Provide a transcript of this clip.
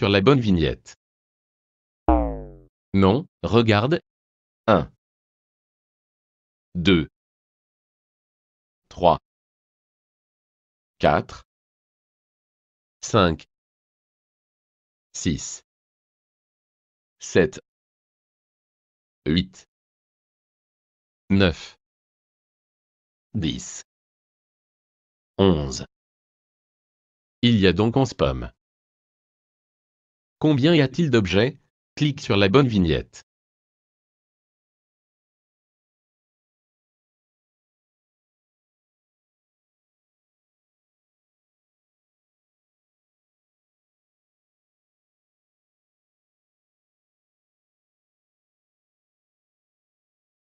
sur la bonne vignette. Non, regarde. 1. 2. 3. 4. 5. 6. 7. 8. 9. 10. 11. Il y a donc 11 pommes. Combien y a-t-il d'objets Clique sur la bonne vignette.